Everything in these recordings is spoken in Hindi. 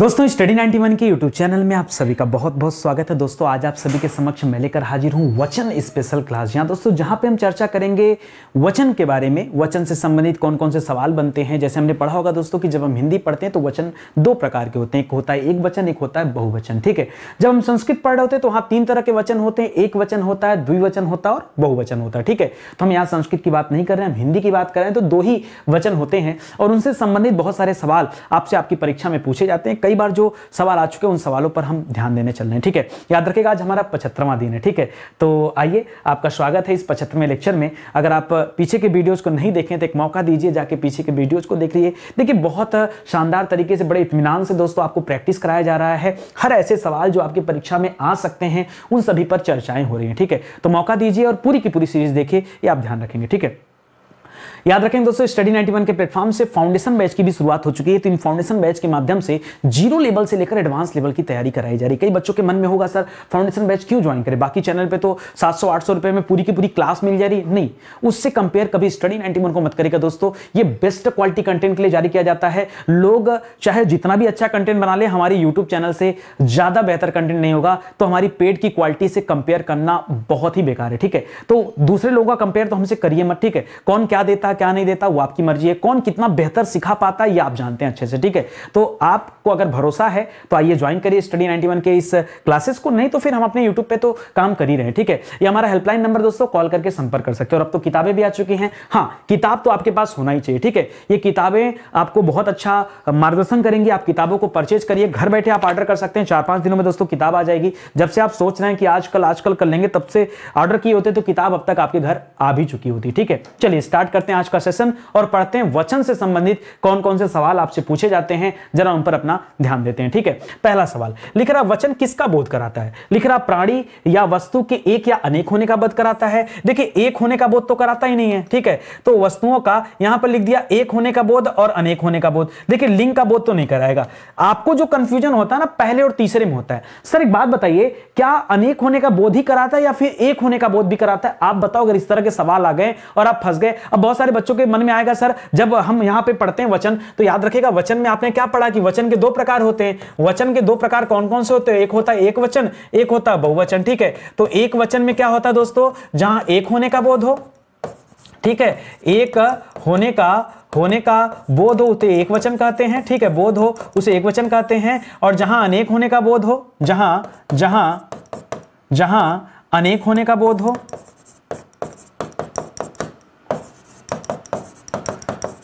दोस्तों स्टडी 91 के YouTube चैनल में आप सभी का बहुत बहुत स्वागत है दोस्तों आज आप सभी के समक्ष मैं लेकर हाजिर हूं वचन स्पेशल क्लास यहाँ दोस्तों जहाँ पे हम चर्चा करेंगे वचन के बारे में वचन से संबंधित कौन कौन से सवाल बनते हैं जैसे हमने पढ़ा होगा दोस्तों कि जब हम हिंदी पढ़ते हैं तो वचन दो प्रकार के होते हैं एक होता है एक वचन एक होता है बहुवचन ठीक है जब हम संस्कृत पढ़ रहे होते हैं तो वहाँ तीन तरह के वचन होते हैं एक वचन होता है द्विवचन होता है और बहुवचन होता है ठीक है तो हम यहाँ संस्कृत की बात नहीं कर रहे हैं हम हिंदी की बात कर रहे हैं तो दो ही वचन होते हैं और उनसे संबंधित बहुत सारे सवाल आपसे आपकी परीक्षा में पूछे जाते हैं कई बार जो सवाल आ चुके हैं उन सवालों पर हम ध्यान देने चल रहे हैं ठीक है याद रखेगा आज हमारा पचहत्तरवा दिन है ठीक है तो आइए आपका स्वागत है इस पचहत्तरवें लेक्चर में अगर आप पीछे के वीडियोज़ को नहीं देखें तो एक मौका दीजिए जाके पीछे के वीडियोज़ को देख लीजिए देखिए बहुत शानदार तरीके से बड़े इतमान से दोस्तों आपको प्रैक्टिस कराया जा रहा है हर ऐसे सवाल जो आपकी परीक्षा में आ सकते हैं उन सभी पर चर्चाएँ हो रही हैं ठीक है तो मौका दीजिए और पूरी की पूरी सीरीज देखिए ये आप ध्यान रखेंगे ठीक है याद रखें दोस्तों स्टडी 91 के प्लेटफॉर्म से फाउंडेशन बैच की भी शुरुआत हो चुकी है तो इन फाउंडेशन बैच के माध्यम से जीरो लेवल से लेकर एडवांस लेवल की तैयारी कराई जा रही है कई बच्चों के मन में होगा सर फाउंडेशन बैच क्यों ज्वाइन करें बाकी चैनल पर तो सात सौ आठ सौ रुपए में पूरी की पूरी क्लास मिल जा रही है नहीं उससे कंपेयर कभी स्टडी नाइनटी को मत करेगा दोस्तों ये बेस्ट क्वालिटी कंटेंट के लिए जारी किया जाता है लोग चाहे जितना भी अच्छा कंटेंट बना ले हमारे यूट्यूब चैनल से ज्यादा बेहतर कंटेंट नहीं होगा तो हमारी पेड की क्वालिटी से कंपेयर करना बहुत ही बेकार है ठीक है तो दूसरे लोगों का कंपेयर तो हमसे करिए मत ठीक है कौन क्या देता देता क्या नहीं देता वो आपकी मर्जी है कौन कितना बेहतर सिखा पाता है ये आप जानते हैं अच्छे से ठीक है तो आपको अगर भरोसा है तो आइए ज्वाइन करिए स्टडी 91 के इस क्लासेस को नहीं तो फिर हम अपने यूट्यूब पे तो काम कर ही रहे हैं ठीक है ये हमारा हेल्पलाइन नंबर दोस्तों कॉल करके संपर्क कर सकते हो और अब तो किताबें भी आ चुकी हैं हाँ किताब तो आपके पास होना ही चाहिए ठीक है ये किताबें आपको बहुत अच्छा मार्गदर्शन करेंगी आप किताबों को परचेज करिए घर बैठे आप ऑर्डर कर सकते हैं चार पांच दिनों में दोस्तों किताब आ जाएगी जब से आप सोच रहे हैं कि आजकल आजकल कर लेंगे तब से ऑर्डर किए होते तो किताब अब तक आपके घर आ भी चुकी होती ठीक है चलिए स्टार्ट करते हैं आज का सेशन और पढ़ते हैं वचन से संबंधित कौन कौन से सवाल आपसे पूछे जाते हैं जरा उन पर अपना ध्यान देते हैं ठीक है पहला सवाल लिख रहा वचन किसका बोध कराता है लिख रहा प्राणी या वस्तु के एक या अनेक होने का बोध कराता है देखिए एक होने का बोध तो कराता ही नहीं है ठीक है तो वस्तुओं का यहां पर लिख दिया एक होने का बोध और अनेक होने का बोध देखिए लिंग का बोध तो नहीं कराएगा आपको जो कंफ्यूजन होता है ना पहले और तीसरे में होता है सर एक बात बताइए क्या अनेक होने का बोध ही कराता है या फिर एक होने का बोध भी कराता है आप बताओ अगर इस तरह के सवाल आ गए और आप फंस गए अब बहुत सारे सारे बच्चों के मन में आएगा सर जब हम यहाँ पे पढ़ते हैं वचन तो याद रखेगा वचन में आपने क्या पढ़ा कि वचन के दो प्रकार होते हैं वचन के दो प्रकार कौन कौन से होते हैं एक होता है एक वचन एक होता है बहुवचन ठीक है तो एक वचन में क्या होता है दोस्तों जहां एक होने का बोध हो ठीक है एक होने का होने का बोध हो उसे एक वचन कहते हैं ठीक है बोध हो उसे एक वचन कहते हैं और जहां अनेक होने का बोध हो जहां जहां जहां अनेक होने का बोध हो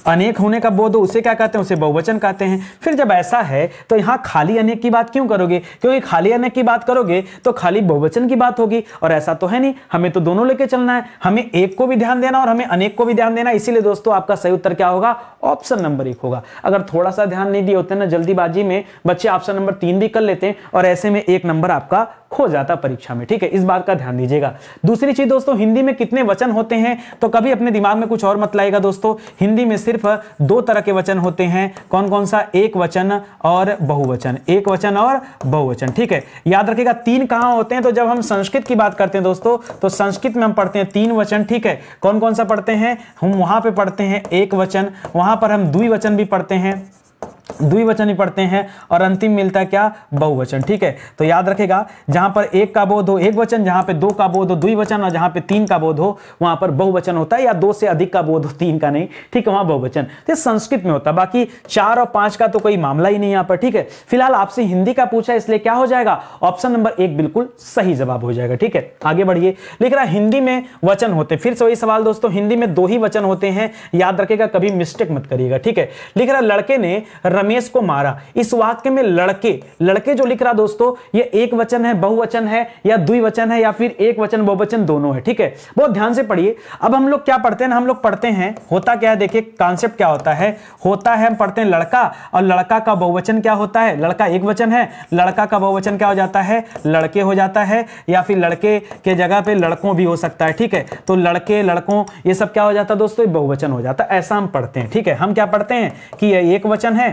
अनेक होने का बोध उसे क्या कहते हैं उसे बहुवचन कहते हैं फिर जब ऐसा है तो यहाँ खाली अनेक की बात क्यों करोगे क्योंकि खाली अनेक की बात करोगे तो खाली बहुवचन की बात होगी और ऐसा तो है नहीं हमें तो दोनों लेके चलना है हमें एक को भी ध्यान देना और हमें अनेक को भी ध्यान देना इसीलिए दोस्तों आपका सही उत्तर क्या होगा ऑप्शन नंबर एक होगा अगर थोड़ा सा ध्यान नहीं दिए होते ना जल्दीबाजी में बच्चे ऑप्शन नंबर तीन भी कर लेते हैं और ऐसे में एक नंबर आपका खो जाता परीक्षा में ठीक है इस बात का ध्यान दीजिएगा दूसरी चीज दोस्तों हिंदी में कितने वचन होते हैं तो कभी अपने दिमाग में कुछ और मत लाएगा दोस्तों हिंदी में सिर्फ दो तरह के वचन होते हैं कौन कौन सा एक वचन और बहुवचन एक वचन और बहुवचन ठीक है याद रखेगा तीन कहां होते हैं तो जब हम संस्कृत की बात करते हैं दोस्तों तो संस्कृत में हम पढ़ते हैं तीन वचन ठीक है कौन कौन सा पढ़ते हैं हम वहां पर पढ़ते हैं एक वचन वहां यहां पर हम द्विवचन भी पढ़ते हैं द्विवचन ही पढ़ते हैं और अंतिम मिलता है क्या बहुवचन ठीक है तो याद रखेगा जहां पर एक का बोध हो एक वचन जहां पे दो का बोध हो द्विवचन और जहां पे तीन का बोध हो वहां पर बहुवचन होता है या दो से अधिक का बोध हो तीन का नहीं ठीक है वहां बहुवचन तो संस्कृत में होता है बाकी चार और पांच का तो कोई मामला ही नहीं यहां पर ठीक है फिलहाल आपसे हिंदी का पूछा इसलिए क्या हो जाएगा ऑप्शन नंबर एक बिल्कुल सही जवाब हो जाएगा ठीक है आगे बढ़िए लिख रहा हिंदी में वचन होते फिर से वही सवाल दोस्तों हिंदी में दो ही वचन होते हैं याद रखेगा कभी मिस्टेक मत करिएगा ठीक है लिख रहा लड़के ने रमेश को मारा इस वाक्य में लड़के लड़के जो लिख रहा दोस्तों ये एक वचन है बहुवचन है या द्विवचन है या फिर एक वचन बहुवचन दोनों है ठीक है बहुत ध्यान से पढ़िए अब हम लोग क्या पढ़ते हैं हम लोग पढ़ते हैं होता क्या है देखिए कॉन्सेप्ट क्या होता है होता है हम पढ़ते हैं लड़का और लड़का का बहुवचन क्या होता है लड़का एक वचन है लड़का का बहुवचन क्या हो जाता है लड़के हो जाता है या फिर लड़के के जगह पर लड़कों भी हो सकता है ठीक है तो लड़के लड़कों ये सब क्या हो जाता है दोस्तों बहुवचन हो जाता है ऐसा हम पढ़ते हैं ठीक है हम क्या पढ़ते हैं कि यह एक वचन है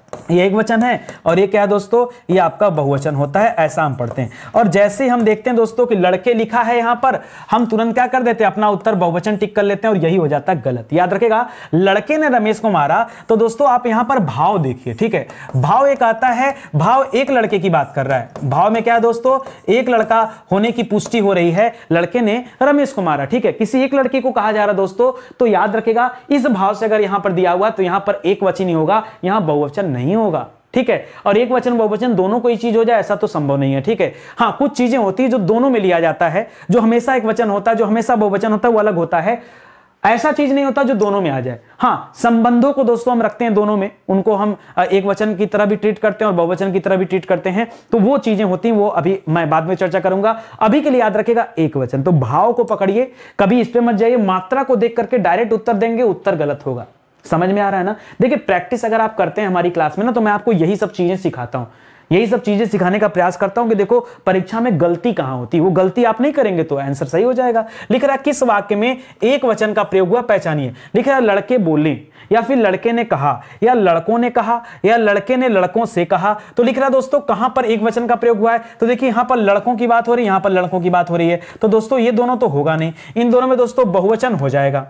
ये एक वचन है और ये क्या है दोस्तों ये आपका बहुवचन होता है ऐसा हम पढ़ते हैं और जैसे हम देखते हैं दोस्तों कि लड़के लिखा है यहां पर हम तुरंत क्या कर देते हैं अपना उत्तर बहुवचन टिक कर लेते हैं और यही हो जाता है गलत याद रखेगा लड़के ने रमेश को मारा तो दोस्तों आप यहां पर भाव देखिए ठीक है भाव एक आता है भाव एक लड़के की बात कर रहा है भाव में क्या है दोस्तों एक लड़का होने की पुष्टि हो रही है लड़के ने रमेश को मारा ठीक है किसी एक लड़के को कहा जा रहा दोस्तों तो याद रखेगा इस भाव से अगर यहां पर दिया हुआ तो यहां पर एक वचन ही होगा यहां बहुवचन नहीं नहीं होगा ठीक है और एक वचन बहुवचन दोनों कोई चीज हो जाए ऐसा तो संभव नहीं है ठीक है हाँ कुछ चीजें होती है जो दोनों में लिया जाता है जो हमेशा एक वचन होता है जो हमेशा बहुवचन होता है वो अलग होता है ऐसा चीज नहीं होता जो दोनों में आ जाए हाँ संबंधों को दोस्तों हम रखते हैं दोनों में उनको हम एक वचन की तरह भी ट्रीट करते हैं और बहुवचन की तरह भी ट्रीट करते हैं तो वो चीजें होती हैं वो अभी मैं बाद में चर्चा करूंगा अभी के लिए याद रखेगा एक वचन तो भाव को पकड़िए कभी इस पर मत जाइए मात्रा को देख करके डायरेक्ट उत्तर देंगे उत्तर गलत होगा समझ में आ रहा है ना देखिए प्रैक्टिस अगर आप करते हैं हमारी क्लास में ना तो मैं आपको यही सब चीज़ें सिखाता हूँ यही सब चीज़ें सिखाने का प्रयास करता हूं कि देखो परीक्षा में गलती कहाँ होती है वो गलती आप नहीं करेंगे तो आंसर सही हो जाएगा लिख रहा किस वाक्य में एक वचन का प्रयोग हुआ पहचानिए लिख रहा लड़के बोले या फिर लड़के ने कहा या लड़कों ने कहा या लड़के ने लड़कों से कहा तो लिख रहा दोस्तों कहां पर एक वचन का प्रयोग हुआ है तो देखिए यहां पर लड़कों की बात हो रही है यहां पर लड़कों की बात हो रही है तो दोस्तों ये दोनों तो होगा नहीं इन दोनों में दोस्तों बहुवचन हो जाएगा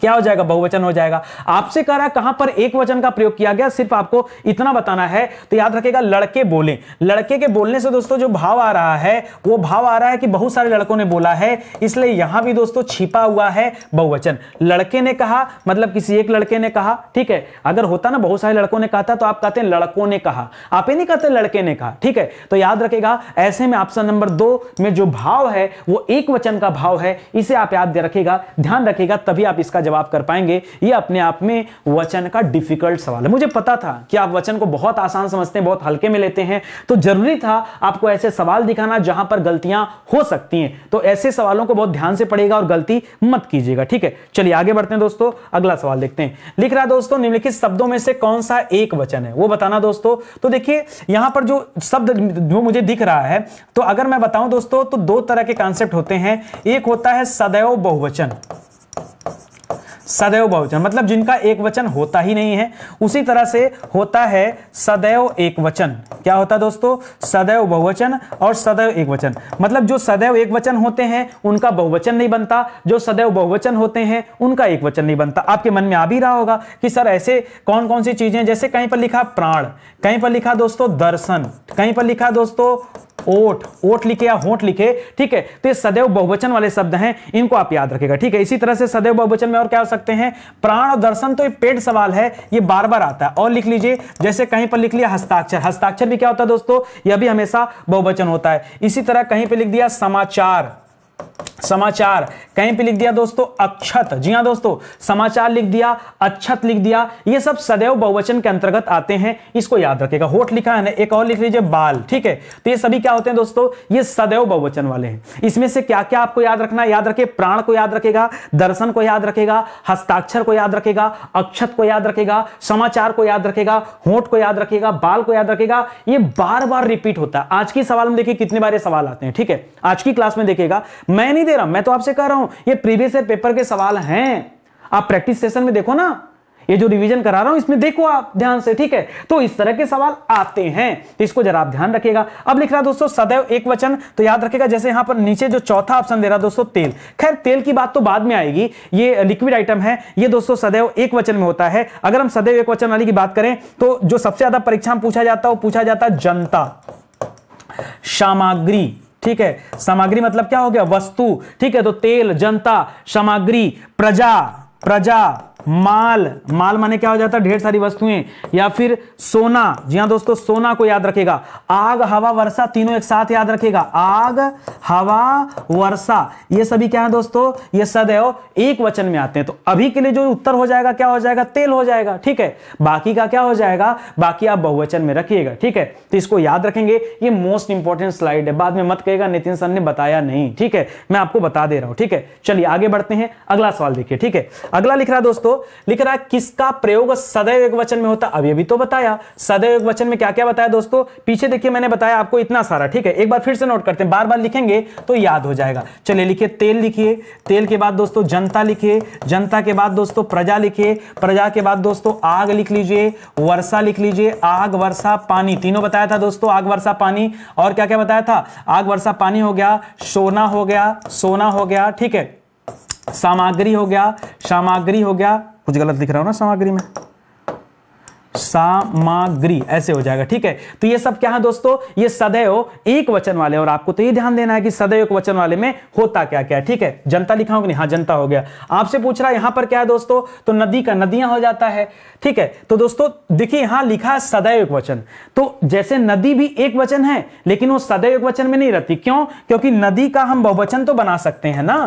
क्या हो जाएगा बहुवचन हो जाएगा आपसे कह रहा है कहां पर एक वचन का प्रयोग किया गया सिर्फ आपको इतना बताना है तो याद रखेगा लड़के बोले लड़के के बोलने से दोस्तों जो भाव आ रहा है वो भाव आ रहा है कि बहुत सारे लड़कों ने बोला है इसलिए यहां भी दोस्तों छिपा हुआ है बहुवचन लड़के ने कहा मतलब किसी एक लड़के ने कहा ठीक है अगर होता ना बहुत सारे लड़कों ने कहा था तो आप कहते हैं लड़कों ने कहा आप ही नहीं कहते लड़के ने कहा ठीक है तो याद रखेगा ऐसे में ऑप्शन नंबर दो में जो भाव है वो एक वचन का भाव है इसे आप याद रखेगा ध्यान रखेगा तभी आप इसका जवाब कर पाएंगे ये अपने आप में वचन का डिफिकल्ट सवाल है मुझे पता था कि आप वचन को बहुत आसान समझते हैं बहुत हल्के में लेते हैं तो जरूरी था आपको ऐसे सवाल दिखाना जहां पर गलतियां हो सकती हैं तो ऐसे सवालों को बहुत ध्यान से पड़ेगा और गलती मत कीजिएगा ठीक है चलिए आगे बढ़ते हैं दोस्तों अगला सवाल देखते हैं लिख रहा दोस्तों निम्नलिखित शब्दों में से कौन सा एक वचन है वो बताना दोस्तों तो देखिए यहां पर जो शब्द जो मुझे दिख रहा है तो अगर मैं बताऊं दोस्तों तो दो तरह के कॉन्सेप्ट होते हैं एक होता है सदैव बहुवचन सदैव बहुवचन मतलब जिनका एक वचन होता ही नहीं है उसी तरह से होता है सदैव एक वचन क्या होता है दोस्तों सदैव बहुवचन और सदैव एक वचन मतलब जो सदैव एक वचन होते हैं उनका बहुवचन नहीं बनता जो सदैव बहुवचन होते हैं उनका एक वचन नहीं बनता आपके मन में आ भी रहा होगा कि सर ऐसे कौन कौन सी चीजें जैसे कहीं पर लिखा प्राण कहीं पर लिखा दोस्तों दर्शन कहीं पर लिखा दोस्तों ओट ओट लिखे या होठ लिखे ठीक है तो ये सदैव बहुवचन वाले शब्द हैं इनको आप याद रखेगा ठीक है इसी तरह से सदैव बहुवचन में और क्या हो सकते हैं प्राण और दर्शन तो ये पेड सवाल है ये बार बार आता है और लिख लीजिए जैसे कहीं पर लिख लिया हस्ताक्षर हस्ताक्षर भी क्या होता है दोस्तों यह भी हमेशा बहुवचन होता है इसी तरह कहीं पर लिख दिया समाचार समाचार कहीं पे लिख दिया दोस्तों अक्षत जी हाँ दोस्तों समाचार लिख दिया अक्षत लिख दिया ये सब सदैव बहुवचन के अंतर्गत आते हैं इसको याद रखेगा होठ लिखा है ना एक और लिख लीजिए बाल ठीक है तो ये सभी क्या होते हैं दोस्तों ये सदैव बहुवचन वाले हैं इसमें से क्या क्या आपको याद रखना याद रखे प्राण को याद रखेगा दर्शन को याद रखेगा हस्ताक्षर को याद रखेगा अक्षत को याद रखेगा समाचार को याद रखेगा होठ को याद रखेगा बाल को याद रखेगा ये बार बार रिपीट होता है आज के सवाल में देखिए कितने बार ये सवाल आते हैं ठीक है आज की क्लास में देखिएगा मैं नहीं दे रहा मैं तो आपसे कह रहा हूं ये प्रीवियस ईयर पेपर के सवाल हैं आप प्रैक्टिस सेशन में देखो ना ये जो रिवीजन करा रहा हूं इसमें देखो आप ध्यान से ठीक है तो इस तरह के सवाल आते हैं तो इसको जरा आप ध्यान रखिएगा अब लिख रहा दोस्तों सदैव एक वचन तो याद रखिएगा जैसे यहां पर नीचे जो चौथा ऑप्शन दे रहा दोस्तों तेल खैर तेल की बात तो बाद में आएगी ये लिक्विड आइटम है ये दोस्तों सदैव एक वचन में होता है अगर हम सदैव एक वचन वाली की बात करें तो जो सबसे ज्यादा परीक्षा में पूछा जाता है वो पूछा जाता है जनता सामग्री ठीक है सामग्री मतलब क्या हो गया वस्तु ठीक है तो तेल जनता सामग्री प्रजा प्रजा माल माल माने क्या हो जाता है ढेर सारी वस्तुएं या फिर सोना जी हाँ दोस्तों सोना को याद रखेगा आग हवा वर्षा तीनों एक साथ याद रखेगा आग हवा वर्षा ये सभी क्या है दोस्तों ये सदैव एक वचन में आते हैं तो अभी के लिए जो उत्तर हो जाएगा क्या हो जाएगा तेल हो जाएगा ठीक है बाकी का क्या हो जाएगा बाकी आप बहुवचन में रखिएगा ठीक है तो इसको याद रखेंगे ये मोस्ट इंपॉर्टेंट स्लाइड है बाद में मत कहेगा नितिन सर ने बताया नहीं ठीक है मैं आपको बता दे रहा हूं ठीक है चलिए आगे बढ़ते हैं अगला सवाल देखिए ठीक है अगला लिख रहा है दोस्तों लिख रहा है किसका प्रयोग सदैव एक वचन में होता अभी अभी तो बताया सदैव एक वचन में क्या क्या बताया दोस्तों पीछे देखिए मैंने बताया आपको इतना सारा ठीक है एक बार फिर से नोट करते हैं बार बार लिखेंगे तो याद हो जाएगा चलिए लिखिए तेल लिखिए तेल के बाद दोस्तों जनता लिखिए जनता के बाद दोस्तों प्रजा लिखिए प्रजा के बाद दोस्तों आग लिख लीजिए वर्षा लिख लीजिए आग वर्षा पानी तीनों बताया था दोस्तों आग वर्षा पानी और क्या क्या बताया था आग वर्षा पानी हो गया सोना हो गया सोना हो गया ठीक है सामग्री हो गया सामग्री हो गया कुछ गलत लिख रहा हूं ना सामग्री में सामग्री ऐसे हो जाएगा ठीक है तो ये सब क्या है दोस्तों ये सदैव एक वचन वाले और आपको तो ये ध्यान देना है कि सदैव एक वचन वाले में होता क्या क्या ठीक है जनता लिखा होगा नहीं हाँ जनता हो गया आपसे पूछ रहा है यहां पर क्या है दोस्तों तो नदी का नदियां हो जाता है ठीक है तो दोस्तों देखिए यहां लिखा है सदैव एक वचन तो जैसे नदी भी एक वचन है लेकिन वो सदैव एक वचन में नहीं रहती क्यों क्योंकि नदी का हम बहुवचन तो बना सकते हैं ना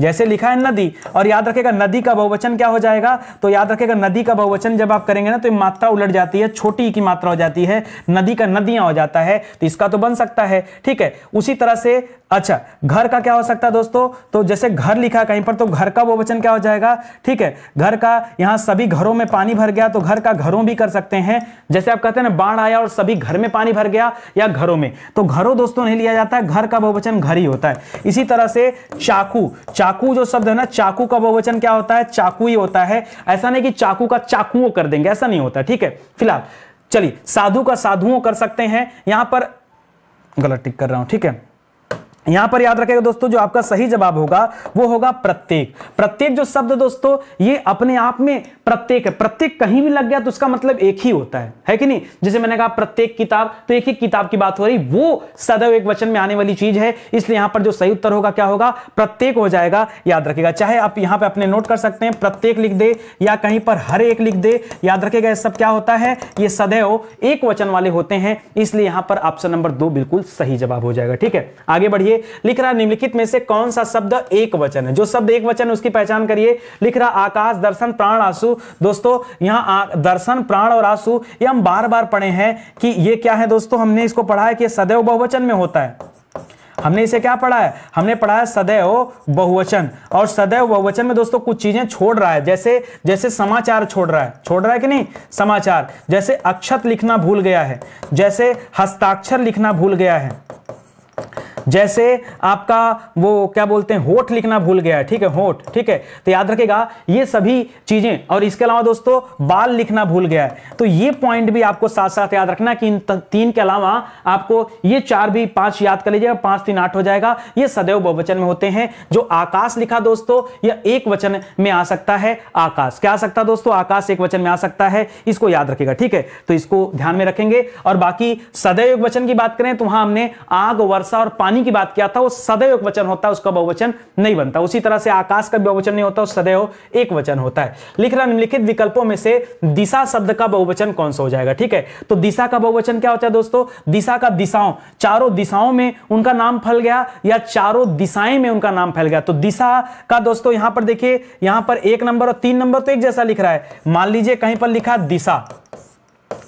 जैसे लिखा है नदी और याद रखेगा नदी का बहुवचन क्या हो जाएगा तो याद रखेगा नदी का बहुवचन जब आप करेंगे ना तो मात्रा उलट जाती है छोटी की मात्रा हो जाती है नदी का नदियां हो जाता है तो इसका तो बन सकता है ठीक है उसी तरह से अच्छा घर का क्या हो सकता है दोस्तों तो जैसे घर लिखा कहीं पर तो घर का वो वचन क्या हो जाएगा ठीक है घर का यहां सभी घरों में पानी भर गया तो घर का घरों भी कर सकते हैं जैसे आप कहते हैं ना बाढ़ आया और सभी घर में पानी भर गया या घरों में तो घरों दोस्तों नहीं लिया जाता है घर का बहुवचन घर ही होता है इसी तरह से चाकू चाकू जो शब्द है ना चाकू का बहुवचन क्या होता है चाकू ही होता है ऐसा नहीं कि चाकू का चाकुओं कर देंगे ऐसा नहीं होता ठीक है फिलहाल चलिए साधु का साधुओं कर सकते हैं यहां पर गलत टिक कर रहा हूं ठीक है यहां पर याद रखेगा दोस्तों जो आपका सही जवाब होगा वो होगा प्रत्येक प्रत्येक जो शब्द दोस्तों ये अपने आप में प्रत्येक है प्रत्येक कहीं भी लग गया तो उसका मतलब एक ही होता है है कि नहीं जैसे मैंने कहा प्रत्येक किताब तो एक ही किताब की बात हो रही वो सदैव एक वचन में आने वाली चीज है इसलिए यहां पर जो सही उत्तर होगा क्या होगा प्रत्येक हो जाएगा याद रखेगा चाहे आप यहां पर अपने नोट कर सकते हैं प्रत्येक लिख दे या कहीं पर हर एक लिख दे याद रखेगा यह सब क्या होता है ये सदैव एक वचन वाले होते हैं इसलिए यहां पर ऑप्शन नंबर दो बिल्कुल सही जवाब हो जाएगा ठीक है आगे बढ़िए करिए लिख रहा निम्नलिखित में से कौन सा शब्द एक वचन है जो शब्द एक वचन उसकी पहचान करिए लिख रहा आकाश दर्शन प्राण आंसू दोस्तों यहाँ दर्शन प्राण और आंसू ये हम बार बार पढ़े हैं कि ये क्या है दोस्तों हमने इसको पढ़ा है कि सदैव बहुवचन में होता है हमने इसे क्या पढ़ा है हमने पढ़ा है सदैव बहुवचन और सदैव बहुवचन में दोस्तों कुछ चीजें छोड़ रहा है जैसे जैसे समाचार छोड़ रहा है छोड़ रहा है कि नहीं समाचार जैसे अक्षत लिखना भूल गया है जैसे हस्ताक्षर लिखना भूल गया है जैसे आपका वो क्या बोलते हैं होठ लिखना भूल गया है ठीक है होठ ठीक है तो याद रखेगा ये सभी चीज़ें और इसके अलावा दोस्तों बाल लिखना भूल गया है तो ये पॉइंट भी आपको साथ साथ याद रखना कि इन तीन के अलावा आपको ये चार भी पांच याद कर लीजिएगा पांच तीन आठ हो जाएगा ये सदैव बहुवचन में होते हैं जो आकाश लिखा दोस्तों यह एक वचन में आ सकता है आकाश क्या आ सकता है दोस्तों आकाश एक वचन में आ सकता है इसको याद रखेगा ठीक है तो इसको ध्यान में रखेंगे और बाकी सदैव एक वचन की बात करें तो वहां हमने आग वर्षा और पानी पानी की बात किया था वो सदैव एक वचन होता है उसका बहुवचन नहीं बनता उसी तरह से आकाश का बहुवचन नहीं होता सदैव एक वचन होता है लिख रहा निम्नलिखित विकल्पों में से दिशा शब्द का बहुवचन कौन सा हो जाएगा ठीक है तो दिशा का बहुवचन क्या होता है दोस्तों दिशा का दिशाओं चारों दिशाओं में उनका नाम फैल गया या चारों दिशाएं में उनका नाम फैल गया तो दिशा का दोस्तों यहां पर देखिए यहां पर एक नंबर और तीन नंबर तो एक जैसा लिख रहा है मान लीजिए कहीं पर लिखा दिशा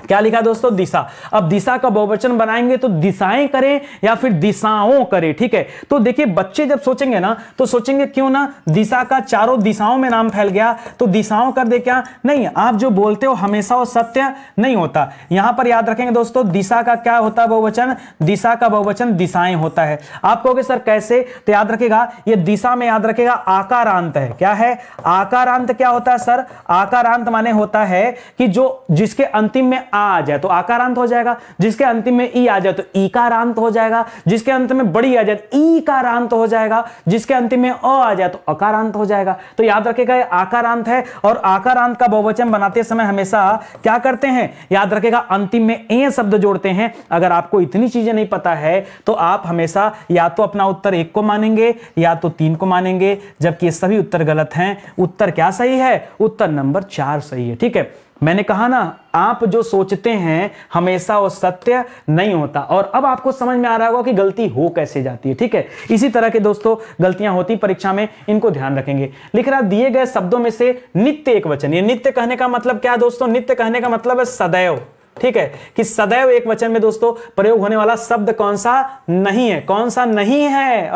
क्या लिखा दोस्तों दिशा अब दिशा का बहुवचन बनाएंगे तो दिशाएं करें या फिर दिशाओं करें ठीक है तो देखिए बच्चे जब सोचेंगे ना तो सोचेंगे क्यों ना दिशा का चारों दिशाओं में नाम फैल गया तो दिशाओं कर दे क्या नहीं आप जो बोलते हो हमेशा वो सत्य नहीं होता यहां पर याद रखेंगे दोस्तों दिशा का क्या होता है बहुवचन दिशा का बहुवचन दिशाएं होता है आप कहोगे सर कैसे तो याद रखेगा ये दिशा में याद रखेगा आकारांत है क्या है आकारांत क्या होता है सर आकारांत माने होता है कि जो जिसके अंतिम में आ आ जाए तो आकारांत हो जाएगा जिसके अंतिम में ई आ जाए तो ई कारांत हो जाएगा जिसके अंत में बड़ी आ जाए तो ई कारांत हो जाएगा जिसके अंतिम में अ आ जाए तो अकारांत हो जाएगा तो याद रखेगा आकारांत है और आकारांत का बहुवचन बनाते समय हमेशा क्या करते हैं याद रखेगा अंतिम में ए शब्द जोड़ते हैं अगर आपको इतनी चीजें नहीं पता है तो आप हमेशा या तो अपना उत्तर एक को मानेंगे या तो तीन को मानेंगे जबकि सभी उत्तर गलत हैं उत्तर क्या सही है उत्तर नंबर चार सही है ठीक है मैंने कहा ना आप जो सोचते हैं हमेशा वो सत्य नहीं होता और अब आपको समझ में आ रहा होगा कि गलती हो कैसे जाती है ठीक है इसी तरह के दोस्तों गलतियां होती परीक्षा में इनको ध्यान रखेंगे लिख रहा दिए गए शब्दों में से नित्य एक वचन ये नित्य कहने का मतलब क्या दोस्तों नित्य कहने का मतलब है सदैव ठीक है कि सदैव एक वचन में दोस्तों प्रयोग होने वाला शब्द कौन सा नहीं है कौन सा नहीं है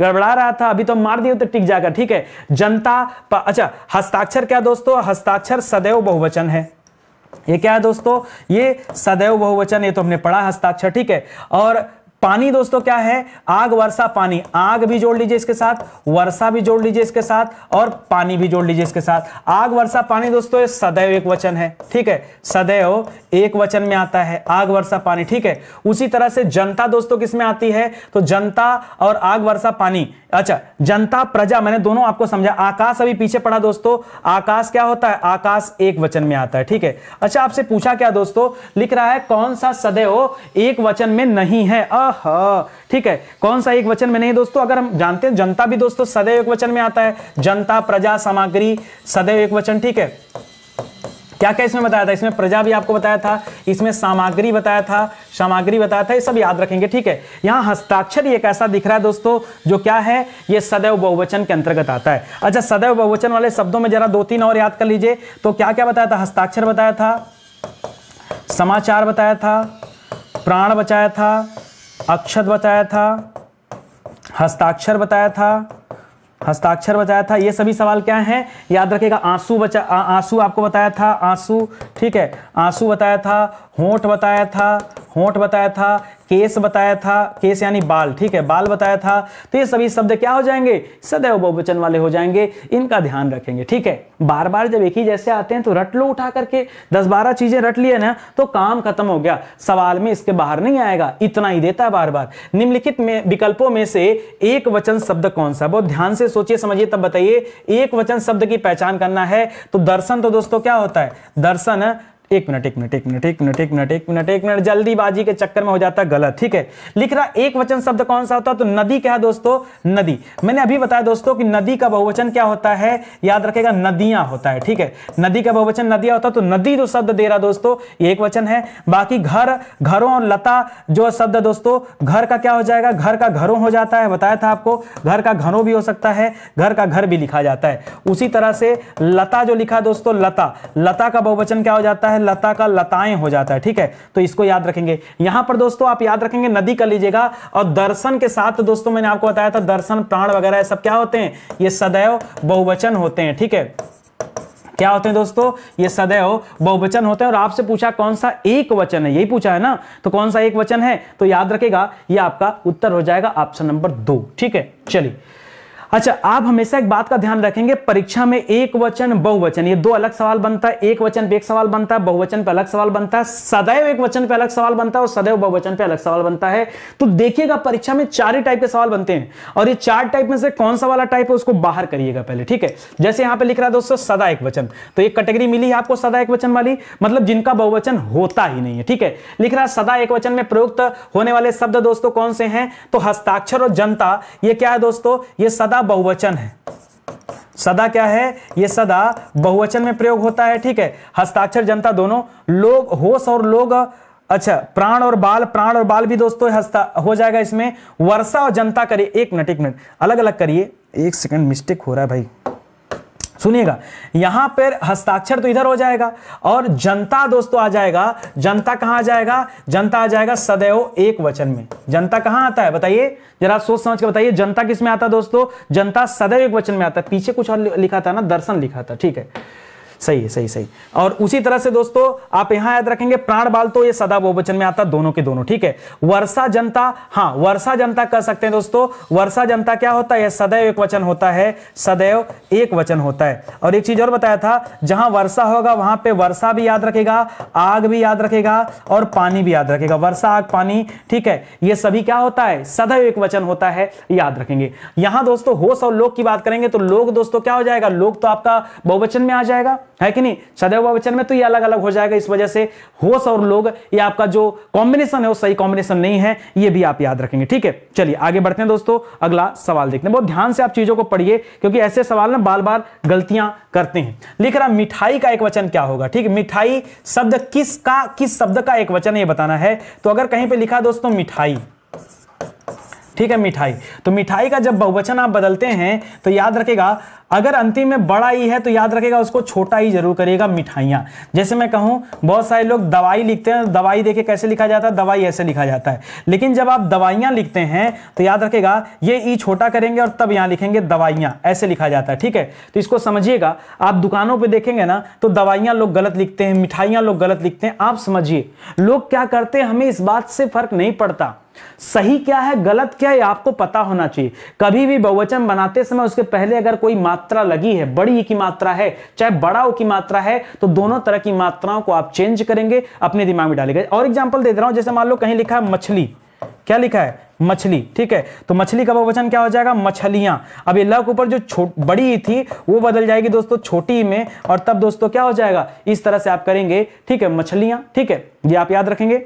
गड़बड़ा रहा था अभी तो मार दिए तो टिक जाकर ठीक है जनता अच्छा हस्ताक्षर क्या दोस्तों हस्ताक्षर सदैव बहुवचन है ये क्या है दोस्तों ये सदैव बहुवचन ये तो हमने पढ़ा हस्ताक्षर ठीक है और पानी दोस्तों क्या है आग वर्षा पानी आग भी जोड़ लीजिए इसके साथ वर्षा भी जोड़ लीजिए इसके साथ और पानी भी जोड़ लीजिए इसके साथ आग वर्षा पानी दोस्तों ये सदैव एक वचन है ठीक है सदैव एक वचन में आता है आग वर्षा पानी ठीक है उसी तरह से जनता दोस्तों किसमें आती है तो जनता और आग वर्षा पानी अच्छा जनता प्रजा मैंने दोनों आपको समझा आकाश अभी पीछे पड़ा दोस्तों आकाश क्या होता है आकाश एक वचन में आता है ठीक है अच्छा आपसे पूछा क्या दोस्तों लिख रहा है कौन सा सदैव एक वचन में नहीं है अ हाँ, ठीक है कौन सा एक वचन में नहीं दोस्तों अगर हम जानते हैं जनता भी दोस्तों सदैव एक वचन में आता है जनता प्रजा सामग्री सदैव एक वचन ठीक है क्या क्या इसमें बताया था इसमें प्रजा भी आपको बताया था इसमें सामग्री बताया था सामग्री बताया था ये सब याद रखेंगे ठीक है यहां हस्ताक्षर एक ऐसा दिख रहा है दोस्तों जो क्या है ये सदैव बहुवचन के अंतर्गत आता है अच्छा सदैव बहुवचन वाले शब्दों में जरा दो तीन और याद कर लीजिए तो क्या क्या बताया था हस्ताक्षर बताया था समाचार बताया था प्राण बचाया था अक्षत बताया था हस्ताक्षर बताया था हस्ताक्षर बताया था ये सभी सवाल क्या हैं याद रखेगा आंसू बचा आंसू आपको बताया था आंसू ठीक है आंसू बताया था होंठ बताया था होंठ बताया था केस बताया था केस यानी बाल ठीक है बाल बताया था तो ये सभी शब्द क्या हो जाएंगे सदैव बहुवचन वाले हो जाएंगे इनका ध्यान रखेंगे ठीक है बार बार जब एक ही जैसे आते हैं तो रट लो उठा करके दस बारह चीजें रट लिए ना तो काम खत्म हो गया सवाल में इसके बाहर नहीं आएगा इतना ही देता है बार बार निम्नलिखित में विकल्पों में से एक वचन शब्द कौन सा बहुत ध्यान से सोचिए समझिए तब बताइए एक वचन शब्द की पहचान करना है तो दर्शन तो दोस्तों क्या होता है दर्शन एक मिनट एक मिनट एक मिनट एक मिनट एक मिनट एक मिनट एक मिनट जल्दीबाजी के चक्कर में हो जाता है गलत ठीक है लिख रहा एक वचन शब्द कौन सा होता है तो नदी क्या है दोस्तों नदी मैंने अभी बताया दोस्तों कि नदी का बहुवचन क्या होता है याद रखेगा नदियां होता है ठीक है नदी का बहुवचन नदियां होता है तो नदी जो शब्द दे रहा दोस्तों एक वचन है बाकी घर घरों और लता जो शब्द दोस्तों घर का क्या हो जाएगा घर का घरों हो जाता है बताया था आपको घर का घरों भी हो सकता है घर का घर भी लिखा जाता है उसी तरह से लता जो लिखा दोस्तों लता लता का बहुवचन क्या हो जाता है है लता का लताएं हो जाता है ठीक है तो इसको याद रखेंगे यहां पर दोस्तों आप याद रखेंगे नदी का लीजिएगा और दर्शन के साथ दोस्तों मैंने आपको बताया था दर्शन प्राण वगैरह सब क्या होते हैं ये सदैव बहुवचन होते हैं ठीक है क्या होते हैं दोस्तों ये सदैव बहुवचन होते हैं और आपसे पूछा कौन सा एक वचन है यही पूछा है ना तो कौन सा एक वचन है तो याद रखेगा ये आपका उत्तर हो जाएगा ऑप्शन नंबर दो ठीक है चलिए अच्छा आप हमेशा एक बात का ध्यान रखेंगे परीक्षा में एक वचन बहुवचन ये दो अलग सवाल बनता है एक वचन पे एक सवाल बनता है बहुवचन पे अलग सवाल बनता है सदैव एक वचन पे अलग सवाल बनता है और सदैव बहुवचन पे अलग सवाल बनता है तो देखिएगा परीक्षा में चार ही टाइप के सवाल बनते हैं और ये चार टाइप में से कौन सा वाला टाइप है उसको बाहर करिएगा पहले ठीक है जैसे यहां पर लिख रहा है दोस्तों सदा एक वचन तो एक कैटेगरी मिली है आपको सदा एक वचन वाली मतलब जिनका बहुवचन होता ही नहीं है ठीक है लिख रहा है सदा एक वचन में प्रयुक्त होने वाले शब्द दोस्तों कौन से हैं तो हस्ताक्षर और जनता ये क्या है दोस्तों ये सदा बहुवचन है सदा क्या है यह सदा बहुवचन में प्रयोग होता है ठीक है हस्ताक्षर जनता दोनों लोग होश और लोग अच्छा प्राण और बाल प्राण और बाल भी दोस्तों हस्ता हो जाएगा इसमें वर्षा और जनता करिए एक मिनट एक मिनट अलग अलग करिए एक सेकंड मिस्टेक हो रहा है भाई सुनिएगा यहां पर हस्ताक्षर तो इधर हो जाएगा और जनता दोस्तों आ जाएगा जनता कहां आ जाएगा जनता आ जाएगा सदैव एक वचन में जनता कहां आता है बताइए जरा सोच समझ के बताइए जनता किसमें आता है दोस्तों जनता सदैव एक वचन में आता है पीछे कुछ और लिखा था ना दर्शन लिखा था ठीक है सही है सही सही और उसी तरह से दोस्तों आप यहां याद रखेंगे प्राण बाल तो ये सदा बहुवचन में आता दोनों के दोनों ठीक है वर्षा जनता हाँ वर्षा जनता कह सकते हैं दोस्तों वर्षा जनता क्या होता है सदैव एक वचन होता है सदैव एक वचन होता है और एक चीज और बताया था जहां वर्षा होगा वहां पर वर्षा भी याद रखेगा आग भी याद रखेगा और पानी भी याद रखेगा वर्षा आग पानी ठीक है ये सभी क्या होता है सदैव एक वचन होता है याद रखेंगे यहां दोस्तों होश और लोक की बात करेंगे तो लोग दोस्तों क्या हो जाएगा लोग तो आपका बहुवचन में आ जाएगा है कि नहीं सदैव वचन में तो ये अलग अलग हो जाएगा इस वजह से होश और लोग ये आपका जो कॉम्बिनेशन है वो सही कॉम्बिनेशन नहीं है ये भी आप याद रखेंगे ठीक है चलिए आगे बढ़ते हैं दोस्तों अगला सवाल देखते हैं बहुत ध्यान से आप चीजों को पढ़िए क्योंकि ऐसे सवाल ना बार बार गलतियां करते हैं लिख रहा मिठाई का एक वचन क्या होगा ठीक है मिठाई शब्द किस का किस शब्द का एक वचन ये बताना है तो अगर कहीं पर लिखा दोस्तों मिठाई ठीक है मिठाई तो मिठाई का जब बहुवचन आप बदलते हैं तो याद रखेगा अगर अंतिम में बड़ा ई है तो याद रखेगा उसको छोटा ही जरूर करिएगा मिठाइयाँ जैसे मैं कहूँ बहुत सारे लोग दवाई लिखते हैं दवाई देखे कैसे लिखा जाता है दवाई ऐसे लिखा जाता है लेकिन जब आप दवाइयाँ लिखते हैं तो याद रखेगा ये ई छोटा करेंगे और तब यहाँ लिखेंगे दवाइयाँ ऐसे लिखा जाता है ठीक है तो इसको समझिएगा आप दुकानों पर देखेंगे ना तो दवाइयाँ लोग गलत लिखते हैं मिठाइयाँ लोग गलत लिखते हैं आप समझिए लोग क्या करते हैं हमें इस बात से फर्क नहीं पड़ता सही क्या है गलत क्या है आपको पता होना चाहिए कभी भी बहुवचन बनाते समय उसके पहले अगर कोई मात्रा लगी है बड़ी की मात्रा है चाहे बड़ा की मात्रा है तो दोनों तरह की मात्राओं को आप चेंज करेंगे अपने दिमाग में डालेंगे और एग्जाम्पल दे दे रहा हूं जैसे मान लो कहीं लिखा है मछली क्या लिखा है मछली ठीक है तो मछली का बहुवचन क्या हो जाएगा मछलियां अब ये लक के ऊपर जो बड़ी थी वो बदल जाएगी दोस्तों छोटी में और तब दोस्तों क्या हो जाएगा इस तरह से आप करेंगे ठीक है मछलियां ठीक है ये आप याद रखेंगे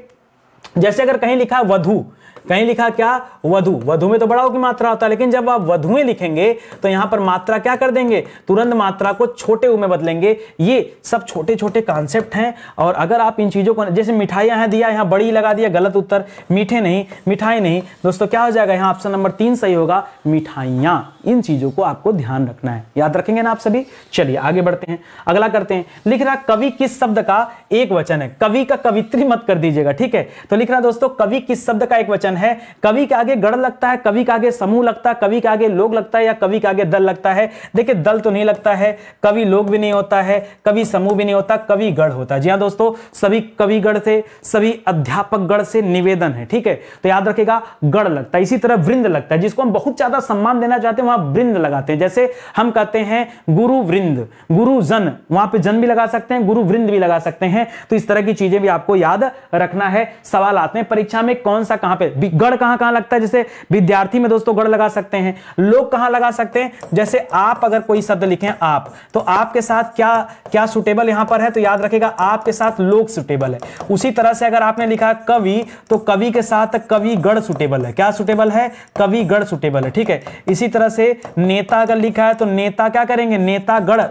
जैसे अगर कहीं लिखा है वधु कहीं लिखा क्या वधु वधु में तो बड़ाओं की मात्रा होता है लेकिन जब आप वधुएं लिखेंगे तो यहां पर मात्रा क्या कर देंगे तुरंत मात्रा को छोटे में बदलेंगे ये सब छोटे छोटे कॉन्सेप्ट हैं और अगर आप इन चीज़ों को जैसे मिठाइयां हैं दिया यहां बड़ी लगा दिया गलत उत्तर मीठे नहीं मिठाई नहीं दोस्तों क्या हो जाएगा यहाँ ऑप्शन नंबर तीन सही होगा मिठाइयां इन चीज़ों को आपको ध्यान रखना है याद रखेंगे ना आप सभी चलिए आगे बढ़ते हैं अगला करते हैं लिख रहा कवि किस शब्द का एक वचन है कवि का कवित्री मत कर दीजिएगा ठीक है तो लिख रहा दोस्तों कवि किस शब्द का एक वचन है कवि के आगे गढ़ लगता है कवि के आगे समूह लगता है कवि के आगे लोग लगता है या कवि के आगे दल लगता है देखिए दल तो नहीं लगता है कवि लोग भी नहीं होता है कवि समूह भी नहीं होता कवि गढ़ होता है जी हाँ दोस्तों सभी कवि गढ़ से सभी अध्यापक गढ़ से निवेदन है ठीक है तो याद रखेगा गढ़ लगता है इसी तरह वृंद लगता है जिसको हम बहुत ज्यादा सम्मान देना चाहते हैं वहां वृंद लगाते हैं जैसे हम कहते हैं गुरु वृंद गुरु जन वहां पे जन भी लगा सकते हैं गुरु वृंद भी लगा सकते हैं तो इस तरह की चीजें भी आपको याद रखना है सवाल आते हैं परीक्षा में कौन सा कहां पे गढ़ कहां कहां लगता है जैसे विद्यार्थी में दोस्तों गढ़ लगा सकते हैं लोग कहां लगा सकते हैं जैसे आप अगर कोई शब्द लिखें आप तो आपके साथ क्या क्या सुटेबल यहां पर है तो याद रखेगा आपके साथ लोग सुटेबल है उसी तरह से अगर आपने लिखा कवि तो कवि के साथ कवि गढ़ सुटेबल है क्या सुटेबल है कवि गढ़ सुटेबल है ठीक है इसी तरह से नेता अगर लिखा है तो नेता क्या करेंगे नेता गढ़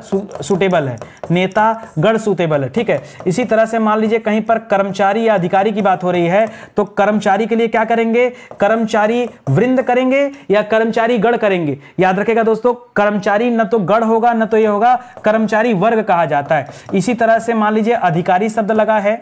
सुटेबल है नेता गढ़ सुटेबल है ठीक है इसी तरह से मान लीजिए कहीं पर कर्मचारी या अधिकारी की बात हो रही है तो कर्मचारी के लिए क्या करेंगे कर्मचारी वृंद करेंगे या कर्मचारी गढ़ करेंगे याद रखेगा दोस्तों कर्मचारी न तो गढ़ होगा न तो यह होगा कर्मचारी वर्ग कहा जाता है इसी तरह से मान लीजिए अधिकारी शब्द लगा है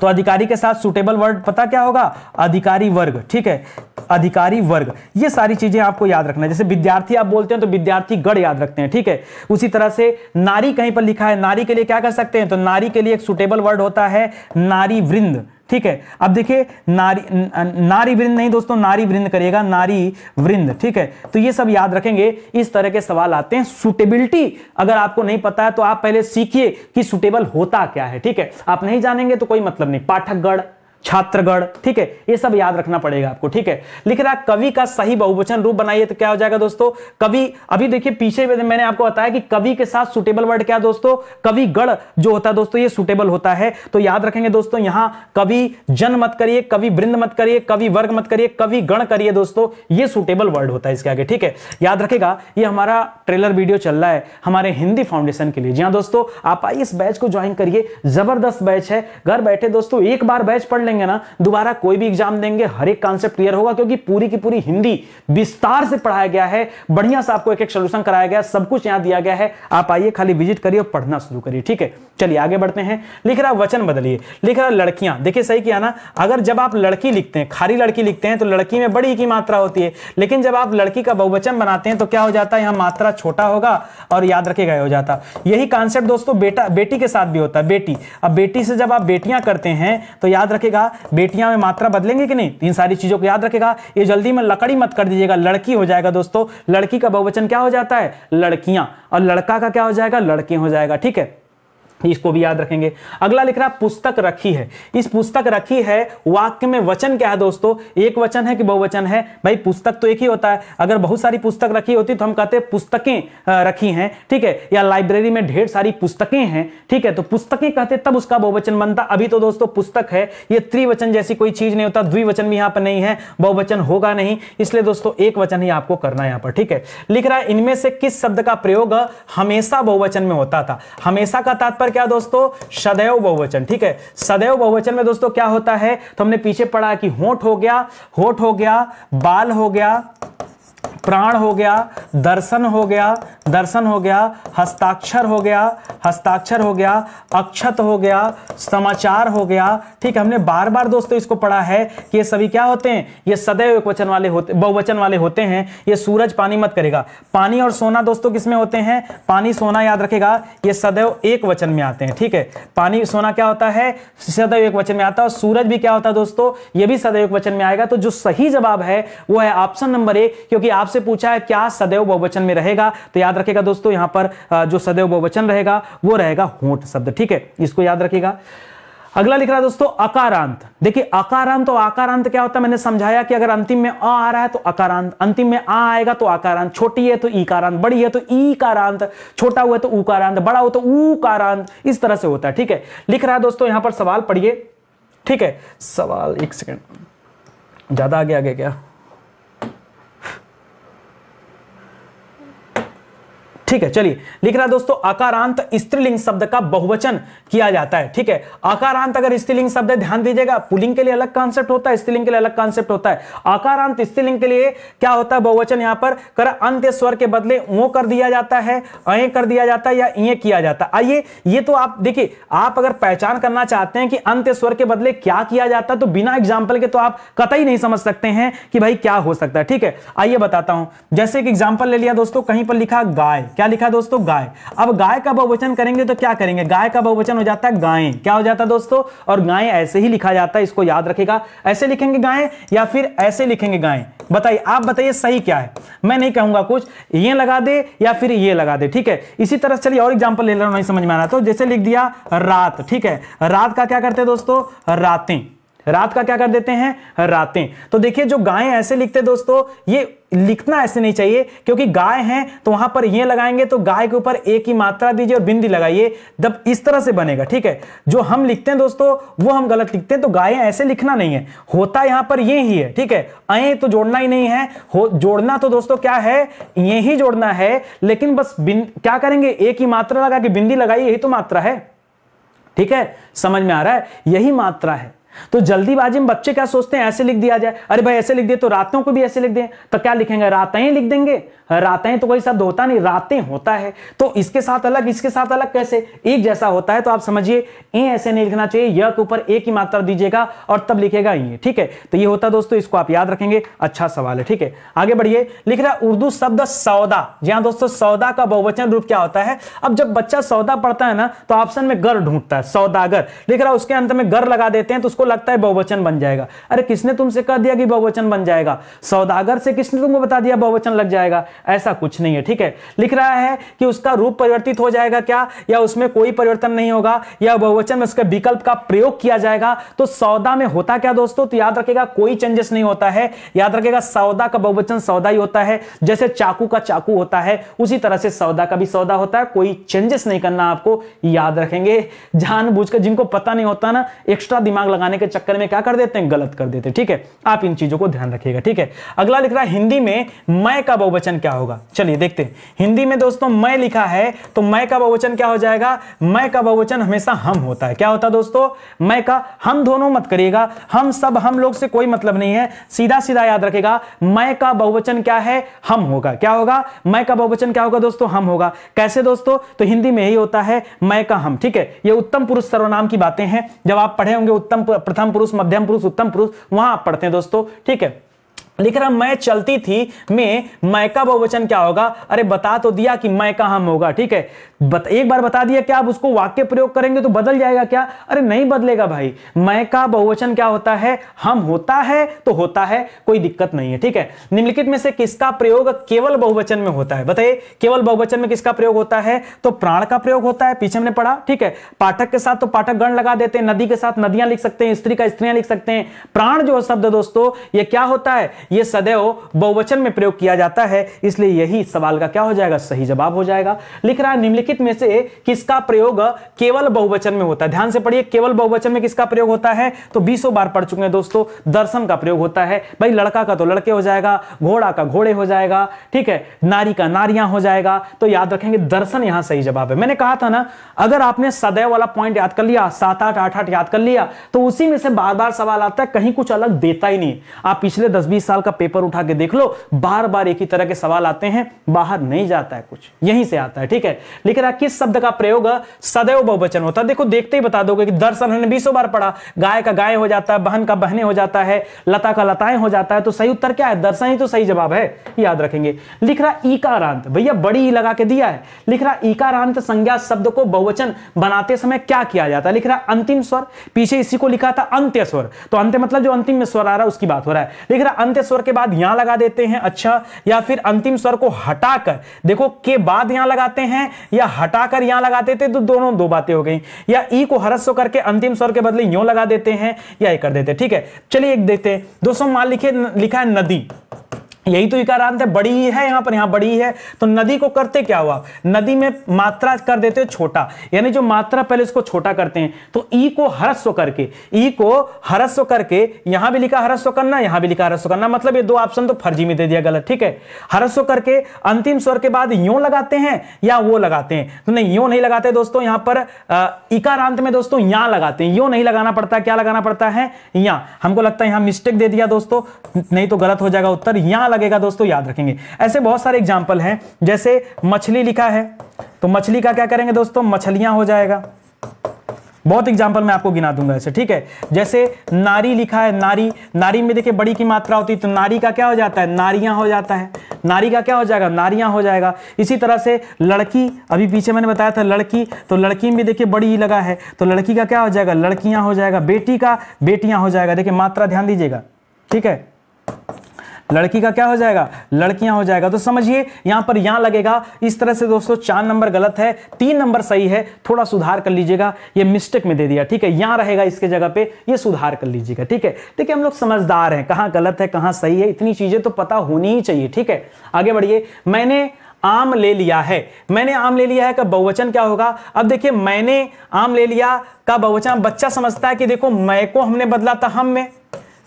तो अधिकारी के साथ सुटेबल वर्ड पता क्या होगा अधिकारी वर्ग ठीक है अधिकारी वर्ग ये सारी चीजें आपको याद रखना है जैसे विद्यार्थी आप बोलते हैं तो विद्यार्थी गढ़ याद रखते हैं ठीक है उसी तरह से नारी कहीं पर लिखा है नारी के लिए क्या कर सकते हैं तो नारी के लिए एक सुटेबल वर्ड होता है नारी वृंद ठीक है अब देखिए नारी नारी वृंद नहीं दोस्तों नारी वृंद करिएगा नारी वृंद ठीक है तो ये सब याद रखेंगे इस तरह के सवाल आते हैं सुटेबिलिटी अगर आपको नहीं पता है तो आप पहले सीखिए कि सुटेबल होता क्या है ठीक है आप नहीं जानेंगे तो कोई मतलब તાજેતરની પાઠકગઢ छात्रगढ़ ठीक है ये सब याद रखना पड़ेगा आपको ठीक है लिख रहा कवि का सही बहुवचन रूप बनाइए तो क्या हो जाएगा दोस्तों कवि अभी देखिए पीछे मैंने आपको बताया कि कवि के साथ सुटेबल वर्ड क्या दोस्तों कवि गढ़ जो होता है दोस्तों ये सुटेबल होता है तो याद रखेंगे दोस्तों यहां कवि जन मत करिए कवि वृंद मत करिए कवि वर्ग मत करिए कवि गण करिए दोस्तों ये सुटेबल वर्ड होता है इसके आगे ठीक है याद रखेगा ये हमारा ट्रेलर वीडियो चल रहा है हमारे हिंदी फाउंडेशन के लिए जी हाँ दोस्तों आप इस बैच को ज्वाइन करिए जबरदस्त बैच है घर बैठे दोस्तों एक बार बैच पढ़ लेंगे करेंगे ना दोबारा कोई भी एग्जाम देंगे हर एक कॉन्सेप्ट क्लियर होगा क्योंकि पूरी की पूरी हिंदी विस्तार से पढ़ाया गया है बढ़िया से आपको एक एक सोल्यूशन कराया गया सब कुछ यहां दिया गया है आप आइए खाली विजिट करिए और पढ़ना शुरू करिए ठीक है चलिए आगे बढ़ते हैं लिख रहा वचन बदलिए लिख रहा लड़कियां देखिए सही किया ना अगर जब आप लड़की लिखते हैं खाली लड़की लिखते हैं तो लड़की में बड़ी की मात्रा होती है लेकिन जब आप लड़की का बहुवचन बनाते हैं तो क्या हो जाता है यहां मात्रा छोटा होगा और याद रखे गए हो जाता यही कॉन्सेप्ट दोस्तों बेटा बेटी के साथ भी होता है बेटी अब बेटी से जब आप बेटियां करते हैं तो याद रखेगा बेटा बेटियां में मात्रा बदलेंगे कि नहीं तो इन सारी चीजों को याद रखेगा ये जल्दी में लकड़ी मत कर दीजिएगा लड़की हो जाएगा दोस्तों लड़की का बहुवचन क्या हो जाता है लड़कियां और लड़का का क्या हो जाएगा लड़के हो जाएगा ठीक है इसको भी याद रखेंगे अगला लिख रहा पुस्तक रखी है इस पुस्तक रखी है वाक्य में वचन क्या है दोस्तों एक वचन है कि बहुवचन है भाई पुस्तक तो एक ही होता है अगर बहुत सारी पुस्तक रखी होती तो हम कहते हैं पुस्तकें रखी हैं ठीक है या लाइब्रेरी में ढेर सारी पुस्तकें हैं ठीक है तो पुस्तकें कहते तब उसका बहुवचन बनता अभी तो दोस्तों पुस्तक है ये त्रिवचन जैसी कोई चीज नहीं होता द्विवचन भी यहाँ पर नहीं है बहुवचन होगा नहीं इसलिए दोस्तों एक वचन ही आपको करना है यहाँ पर ठीक है लिख रहा है इनमें से किस शब्द का प्रयोग हमेशा बहुवचन में होता था हमेशा का तात्पर्य क्या दोस्तों सदैव बहुवचन ठीक है सदैव बहुवचन में दोस्तों क्या होता है तो हमने पीछे पढ़ा कि होठ हो गया होठ हो गया बाल हो गया प्राण हो गया दर्शन हो गया दर्शन हो गया हस्ताक्षर हो गया हस्ताक्षर हो गया अक्षत हो गया समाचार हो गया ठीक हमने बार बार दोस्तों इसको पढ़ा है कि ये सभी क्या होते हैं ये सदैव एक वचन वाले होते बहुवचन वाले होते हैं ये सूरज पानी मत करेगा पानी और सोना दोस्तों किसमें होते हैं पानी सोना याद रखेगा ये सदैव एक वचन में आते हैं ठीक है पानी सोना क्या होता है सदैव एक वचन में आता है और सूरज भी क्या होता है दोस्तों ये भी सदैव एक वचन में आएगा तो जो सही जवाब है वो है ऑप्शन नंबर एक क्योंकि आपसे पूछा है क्या सदैव बहुवचन में रहेगा तो याद रखेगा दोस्तों यहां पर जो सदैव बहुवचन रहेगा वो रहेगा होंठ शब्द ठीक है इसको याद रखेगा अगला लिख रहा है दोस्तों अकारांत देखिए अकारांत और आकारांत क्या होता है मैंने समझाया कि अगर अंतिम में अ आ रहा है तो अकारांत अंतिम में आ आएगा तो आकारांत छोटी है तो ईकारांत बड़ी है तो ईकारांत छोटा हुआ है तो ऊकारांत बड़ा हो तो ऊकारांत इस तरह से होता है ठीक है लिख रहा है दोस्तों यहां पर सवाल पढ़िए ठीक है सवाल एक सेकेंड ज्यादा आगे आगे क्या ठीक है चलिए लिख रहा दोस्तों आकारांत स्त्रीलिंग शब्द का बहुवचन किया जाता है ठीक है आकारांत अगर स्त्रीलिंग शब्द है ध्यान दीजिएगा पुलिंग के लिए अलग कॉन्सेप्ट होता है स्त्रीलिंग के लिए अलग कॉन्सेप्ट होता है आकारांत स्त्रीलिंग के लिए क्या होता है बहुवचन यहां पर कर अंत स्वर के बदले ओ कर दिया जाता है अय कर दिया जाता है या ये किया जाता है आइए ये तो आप देखिए आप अगर पहचान करना चाहते हैं कि अंत स्वर के बदले क्या किया जाता है तो बिना एग्जाम्पल के तो आप कतई नहीं समझ सकते हैं कि भाई क्या हो सकता है ठीक है आइए बताता हूं जैसे एक एग्जाम्पल ले लिया दोस्तों कहीं पर लिखा गाय क्या क्या लिखा दोस्तों गाय अब गाय का बहुवचन करेंगे तो क्या करेंगे गाय का बहुवचन हो जाता है गाय क्या हो जाता है दोस्तों और गाय ऐसे ही लिखा जाता है इसको याद रखेगा ऐसे लिखेंगे गाय या फिर ऐसे लिखेंगे गाय बताइए आप बताइए सही क्या है मैं नहीं कहूंगा कुछ ये लगा दे या फिर ये लगा दे ठीक है इसी तरह चलिए और एग्जाम्पल ले रहा हूं नहीं समझ में आ रहा तो जैसे लिख दिया रात ठीक है रात का क्या करते हैं दोस्तों रातें रात का क्या कर देते हैं रातें तो देखिए जो गायें ऐसे लिखते दोस्तों ये लिखना ऐसे नहीं चाहिए क्योंकि गाय हैं तो वहां पर ये लगाएंगे तो गाय के ऊपर एक ही मात्रा दीजिए और बिंदी लगाइए जब इस तरह से बनेगा ठीक है जो हम लिखते हैं दोस्तों वो हम गलत लिखते हैं तो गायें ऐसे लिखना नहीं है होता यहां पर ये ही है ठीक है अय तो जोड़ना ही नहीं है हो जोड़ना तो दोस्तों क्या है ये ही जोड़ना है लेकिन बस क्या करेंगे एक ही मात्रा लगा के बिंदी लगाइए यही तो मात्रा है ठीक है समझ में आ रहा है यही मात्रा है तो जल्दीबाजी में बच्चे क्या सोचते हैं ऐसे लिख दिया जाए अरे भाई ऐसे लिख दिए तो रातों को भी ऐसे लिख दें तो क्या लिखेंगे रातें लिख देंगे रातें तो कोई शब्द होता नहीं रातें होता है तो इसके साथ अलग इसके साथ अलग कैसे एक जैसा होता है तो आप समझिए ए ऐसे नहीं लिखना चाहिए य के ऊपर ए की मात्रा दीजिएगा और तब लिखेगा ये ठीक है तो ये होता है दोस्तों इसको आप याद रखेंगे अच्छा सवाल है ठीक है आगे बढ़िए लिख रहा उर्दू शब्द सौदा जी हाँ दोस्तों सौदा का बहुवचन रूप क्या होता है अब जब बच्चा सौदा पढ़ता है ना तो ऑप्शन में गर ढूंढता है सौदागर लिख रहा उसके अंत में गर लगा देते हैं तो उसको उसको लगता है बहुवचन बन जाएगा अरे किसने तुमसे कह दिया कि बहुवचन बन जाएगा सौदागर से किसने तुमको बता दिया बहुवचन लग जाएगा ऐसा कुछ नहीं है ठीक है लिख रहा है कि उसका रूप परिवर्तित हो जाएगा क्या या उसमें कोई परिवर्तन नहीं होगा या बहुवचन में उसके विकल्प का प्रयोग किया जाएगा तो सौदा में होता क्या दोस्तों तो याद रखेगा कोई चेंजेस नहीं होता है याद रखेगा सौदा का बहुवचन सौदा ही होता है जैसे चाकू का चाकू होता है उसी तरह से सौदा का भी सौदा होता है कोई चेंजेस नहीं करना आपको याद रखेंगे जानबूझकर जिनको पता नहीं होता ना एक्स्ट्रा दिमाग लगाने बनाने के चक्कर में क्या कर देते हैं गलत कर देते हैं ठीक है आप इन चीजों को ध्यान रखिएगा ठीक है अगला लिख रहा है हिंदी में मैं का बहुवचन क्या होगा चलिए देखते हैं हिंदी में दोस्तों मैं लिखा है तो मैं का बहुवचन क्या हो जाएगा मैं का बहुवचन हमेशा हम होता है क्या होता है दोस्तों मैं का हम दोनों मत करिएगा हम सब हम लोग से कोई मतलब नहीं है सीधा सीधा याद रखेगा मैं का बहुवचन क्या है हम होगा क्या होगा मैं का बहुवचन क्या होगा दोस्तों हम होगा कैसे दोस्तों तो हिंदी में ही होता है मैं का हम ठीक है ये उत्तम पुरुष सर्वनाम की बातें हैं जब आप पढ़े होंगे उत्तम प्रथम पुरुष मध्यम पुरुष उत्तम पुरुष वहां आप पढ़ते हैं दोस्तों ठीक है लिख रहा मैं चलती थी मैं मैं का बहुवचन क्या होगा अरे बता तो दिया कि मैं का हम होगा ठीक है बत, एक बार बता दिया क्या आप उसको वाक्य प्रयोग करेंगे तो बदल जाएगा क्या अरे नहीं बदलेगा भाई मैं का बहुवचन क्या होता है हम होता है तो होता है कोई दिक्कत नहीं है ठीक है निम्नलिखित में से किसका प्रयोग केवल बहुवचन में होता है बताइए केवल बहुवचन में किसका प्रयोग होता है तो प्राण का प्रयोग होता है पीछे हमने पढ़ा ठीक है पाठक के साथ तो पाठक गण लगा देते हैं नदी के साथ नदियां लिख सकते हैं स्त्री का स्त्रियां लिख सकते हैं प्राण जो शब्द दोस्तों ये क्या होता है ये सदैव बहुवचन में प्रयोग किया जाता है इसलिए यही सवाल का क्या हो जाएगा सही जवाब हो जाएगा लिख रहा है निम्नलिखित में से किसका प्रयोग केवल बहुवचन में होता है ध्यान से पढ़िए केवल बहुवचन में किसका प्रयोग होता है तो बीसों बार पढ़ चुके हैं दोस्तों दर्शन का प्रयोग होता है भाई लड़का का तो लड़के हो जाएगा घोड़ा का घोड़े हो जाएगा ठीक है नारी का नारियां हो जाएगा तो याद रखेंगे दर्शन यहां सही जवाब है मैंने कहा था ना अगर आपने सदैव वाला पॉइंट याद कर लिया सात आठ आठ आठ याद कर लिया तो उसी में से बार बार सवाल आता है कहीं कुछ अलग देता ही नहीं आप पिछले दस बीस साल का पेपर उठा के देख लो बार बार एक ही तरह के सवाल आते हैं बाहर नहीं जाता है कुछ यहीं से आता है ठीक है लेकिन किस शब्द का प्रयोग सदैव बहुवचन होता है देखो देखते ही बता दोगे कि दर्शन हमने बीसों बार पढ़ा गाय का गाय हो जाता है बहन का बहने हो जाता है लता का लताएं हो जाता है तो सही उत्तर क्या है दर्शन ही तो सही जवाब है याद रखेंगे लिख रहा ईकारांत भैया बड़ी ई लगा के दिया है लिख रहा ईकारांत संज्ञा शब्द को बहुवचन बनाते समय क्या किया जाता है लिख रहा अंतिम स्वर पीछे इसी को लिखा था अंत्य स्वर तो अंत्य मतलब जो अंतिम में स्वर आ रहा है उसकी बात हो रहा है लिख रहा अंत्य स्वर के बाद यहां लगा देते हैं अच्छा या फिर अंतिम स्वर को हटाकर देखो के बाद यहां लगाते हैं या हटाकर यहां लगा देते तो दोनों दो बातें हो गई या ई को हरस्व करके अंतिम स्वर के बदले यो लगा देते हैं या ये कर देते ठीक है चलिए एक देखते हैं दोस्तों मान लिखे लिखा है नदी यही तो इकारांत है बड़ी ही है यहां पर यहां बड़ी है तो नदी को करते क्या हुआ नदी में मात्रा कर देते हो छोटा यानी जो मात्रा पहले इसको छोटा करते हैं तो ई को हरस्व करके ई को हरस्व करके यहां भी लिखा हरस्व करना यहां भी लिखा हरस्व करना मतलब ये दो ऑप्शन तो फर्जी में दे दिया गलत ठीक है हरस्व करके अंतिम स्वर के बाद यो लगाते हैं या वो लगाते हैं तो नहीं यो नहीं लगाते दोस्तों यहां पर इकारांत में दोस्तों यहां लगाते हैं यो नहीं लगाना पड़ता क्या लगाना पड़ता है यहां हमको लगता है यहां मिस्टेक दे दिया दोस्तों नहीं तो गलत हो जाएगा उत्तर यहां लगेगा दोस्तों याद रखेंगे ऐसे बहुत सारे एग्जाम्पल हैं जैसे मछली लिखा है तो मछली का क्या करेंगे दोस्तों मछलियां हो जाएगा बहुत एग्जाम्पल मैं आपको गिना दूंगा ऐसे ठीक है जैसे नारी लिखा है नारी नारी में देखिए बड़ी की मात्रा होती है तो नारी का क्या हो जाता है नारियां हो जाता है नारी का क्या हो जाएगा नारियां हो जाएगा इसी तरह से लड़की अभी पीछे मैंने बताया था लड़की तो लड़की में देखिए बड़ी ही लगा है तो लड़की का क्या हो जाएगा लड़कियां हो जाएगा बेटी का बेटियां हो जाएगा देखिए मात्रा ध्यान दीजिएगा ठीक है लड़की का क्या हो जाएगा लड़कियां हो जाएगा तो समझिए यहां पर यहां लगेगा इस तरह से दोस्तों चार नंबर गलत है तीन नंबर सही है थोड़ा सुधार कर लीजिएगा ये मिस्टेक में दे दिया ठीक है यहां रहेगा इसके जगह पे ये सुधार कर लीजिएगा ठीक है देखिए हम लोग समझदार हैं कहाँ गलत है कहां सही है इतनी चीजें तो पता होनी ही चाहिए ठीक है आगे बढ़िए मैंने आम ले लिया है मैंने आम ले लिया है का बहुवचन क्या होगा अब देखिए मैंने आम ले लिया का बहुवचन बच्चा समझता है कि देखो मैं को हमने बदला था हम में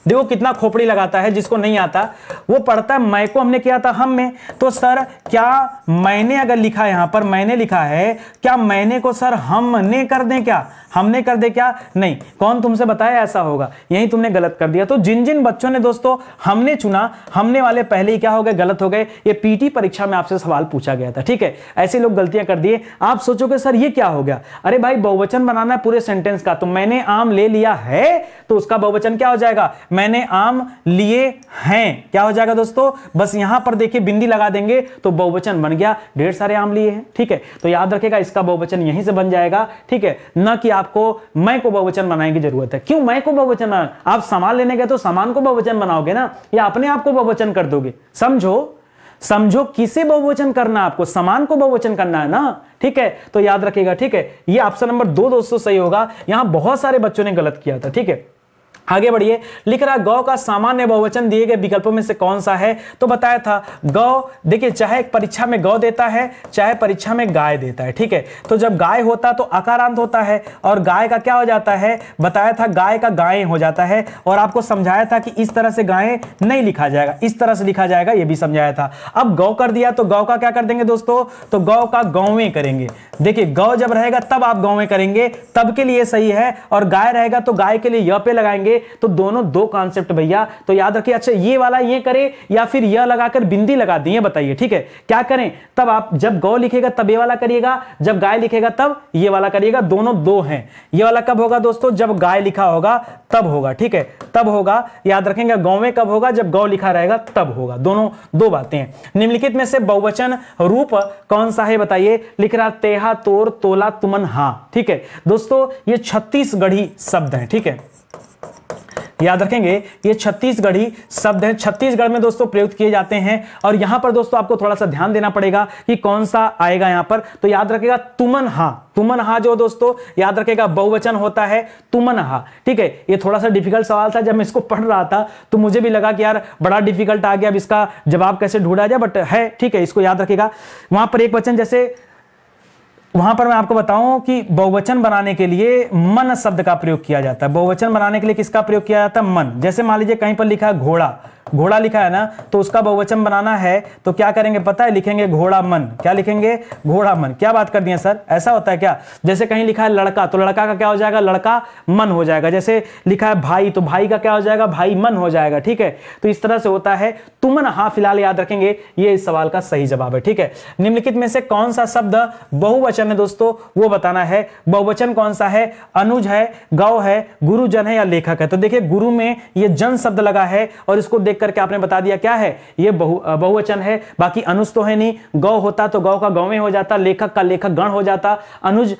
देखो कितना खोपड़ी लगाता है जिसको नहीं आता वो पढ़ता है मैं को हमने किया था हम में तो सर क्या मैंने अगर लिखा यहां पर मैंने लिखा है क्या मैंने को सर हमने कर दें क्या हमने कर दे क्या नहीं कौन तुमसे बताया ऐसा होगा यही तुमने गलत कर दिया तो जिन जिन बच्चों ने दोस्तों हमने चुना हमने वाले पहले ही क्या हो गए गलत हो गए ये पीटी परीक्षा में आपसे सवाल पूछा गया था ठीक है ऐसे लोग गलतियां कर दिए आप सोचोगे सर ये क्या हो गया अरे भाई बहुवचन बनाना है पूरे सेंटेंस का तो मैंने आम ले लिया है तो उसका बहुवचन क्या हो जाएगा मैंने आम लिए हैं क्या हो जाएगा दोस्तों बस यहां पर देखिए बिंदी लगा देंगे तो बहुवचन बन गया ढेर सारे आम लिए हैं ठीक है तो याद रखेगा इसका बहुवचन यहीं से बन जाएगा ठीक है न कि आपको मैं को बहुवचन बनाने की जरूरत है क्यों मैं को बहुवचन आप सामान लेने गए तो सामान को बहुवचन बनाओगे ना या अपने आप को बहुवचन कर दोगे समझो समझो किसे बहुवचन करना आपको समान को बहुवचन करना है ना ठीक है तो याद रखिएगा ठीक है ये ऑप्शन नंबर दो दोस्तों सही होगा यहां बहुत सारे बच्चों ने गलत किया था ठीक है आगे बढ़िए लिख रहा गौ का सामान्य बहुवचन दिए गए विकल्पों में से कौन सा है तो बताया था गौ देखिए चाहे परीक्षा में गौ देता है चाहे परीक्षा में गाय देता है ठीक है तो जब गाय होता तो अकारांत होता है और गाय का क्या हो जाता है बताया था गाय का गाय हो जाता है और आपको समझाया था कि इस तरह से गाय नहीं लिखा जाएगा इस तरह से लिखा जाएगा यह भी समझाया था अब गौ कर दिया तो गौ का क्या कर देंगे दोस्तों तो गौ का गौवें करेंगे देखिए गौ जब रहेगा तब आप गौवें करेंगे तब के लिए सही है और गाय रहेगा तो गाय के लिए य पे लगाएंगे तो दोनों दो कॉन्सेप्ट भैया तो याद रखिए अच्छा ये वाला ये करे या फिर यह लगाकर बिंदी लगा दिए बताइए ठीक है क्या करें तब आप जब गौ लिखेगा तब ये वाला करिएगा जब गाय लिखेगा तब ये वाला करिएगा दोनों दो हैं ये वाला कब होगा दोस्तों जब गाय लिखा होगा तब होगा ठीक है तब होगा याद रखेंगे गौ में कब होगा जब गौ लिखा रहेगा तब होगा दोनों दो बातें हैं निम्नलिखित में से बहुवचन रूप कौन सा है बताइए लिख रहा तेहा तोर तोला तुमन हा ठीक है दोस्तों ये छत्तीसगढ़ी शब्द है ठीक है याद रखेंगे ये छत्तीसगढ़ी शब्द है छत्तीसगढ़ में दोस्तों प्रयुक्त किए जाते हैं और यहां पर दोस्तों आपको थोड़ा सा ध्यान देना पड़ेगा कि कौन सा आएगा यहां पर तो याद रखेगा तुमन हा तुमन हा जो दोस्तों याद रखेगा बहुवचन होता है तुमन हा ठीक है ये थोड़ा सा डिफिकल्ट सवाल था जब मैं इसको पढ़ रहा था तो मुझे भी लगा कि यार बड़ा डिफिकल्ट आ गया अब इसका जवाब कैसे ढूंढा जाए बट है ठीक है इसको याद रखेगा वहां पर एक वचन जैसे वहां पर मैं आपको बताऊं कि बहुवचन बनाने के लिए मन शब्द का प्रयोग किया जाता है बहुवचन बनाने के लिए किसका प्रयोग किया जाता है मन जैसे मान लीजिए कहीं पर लिखा है घोड़ा घोड़ा लिखा है ना तो उसका बहुवचन बनाना है तो क्या करेंगे पता है लिखेंगे घोड़ा मन क्या लिखेंगे घोड़ा मन क्या बात कर दिए सर ऐसा होता है क्या जैसे कहीं लिखा है लड़का तो लड़का का क्या हो जाएगा लड़का मन हो जाएगा जैसे लिखा है भाई तो भाई का क्या हो जाएगा भाई मन हो जाएगा ठीक है तो इस तरह से होता है तुमन हाँ फिलहाल याद रखेंगे ये इस सवाल का सही जवाब है ठीक है निम्नलिखित में से कौन सा शब्द बहुवचन में दोस्तों वो बताना है बहुवचन कौन सा है अनुज है गौ है गुरुजन है या लेखक है तो देखिए गुरु में ये जन शब्द लगा है और इसको देख करके आपने बता दिया क्या है ये बहु बहुवचन है बाकी अनुज तो है नहीं गौ होता तो गौ का गौ में हो जाता लेखक का लेखक गण हो जाता अनुज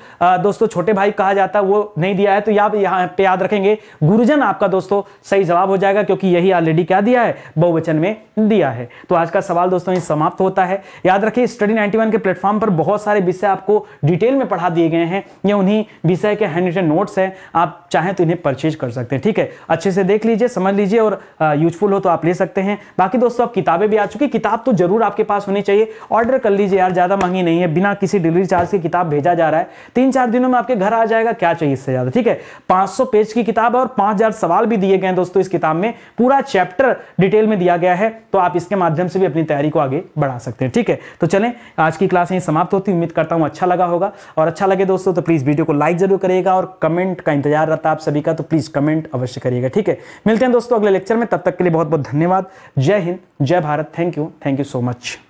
दोस्तों छोटे भाई कहा जाता वो नहीं दिया है तो आप यहाँ पे याद रखेंगे गुरुजन आपका दोस्तों सही जवाब हो जाएगा क्योंकि यही ऑलरेडी क्या दिया है बहुवचन में दिया है तो आज का सवाल दोस्तों समाप्त होता है याद रखिए स्टडी 91 के प्लेटफॉर्म पर बहुत सारे विषय आपको डिटेल में पढ़ा दिए गए हैं या उन्हीं विषय के हैंड रिटन नोट्स हैं आप चाहें तो इन्हें परचेज कर सकते हैं ठीक है अच्छे से देख लीजिए समझ लीजिए और यूजफुल हो तो आप ले सकते हैं बाकी दोस्तों अब किताबें भी आ चुकी किताब तो जरूर आपके पास होनी चाहिए ऑर्डर कर लीजिए यार ज़्यादा महंगी नहीं है बिना किसी डिलीवरी चार्ज की किताब भेजा जा रहा है तीन चार दिनों में आपके घर आ जाएगा क्या चाहिए इससे ज़्यादा ठीक है पाँच पेज की किताब है और पाँच सवाल भी दिए गए हैं दोस्तों इस किताब में पूरा चैप्टर डिटेल में दिया गया है तो आप इसके माध्यम से भी अपनी तैयारी को आगे बढ़ा सकते हैं ठीक है तो चलें आज की क्लास यहीं समाप्त होती उम्मीद करता हूँ अच्छा लगा लगा होगा और अच्छा लगे दोस्तों तो प्लीज़ वीडियो को लाइक जरूर करिएगा और कमेंट का इंतजार रहता है आप सभी का तो प्लीज़ कमेंट अवश्य करिएगा ठीक है मिलते हैं दोस्तों अगले लेक्चर में तब तक के लिए बहुत बहुत धन्यवाद जय हिंद जय Bharat thank you thank you so much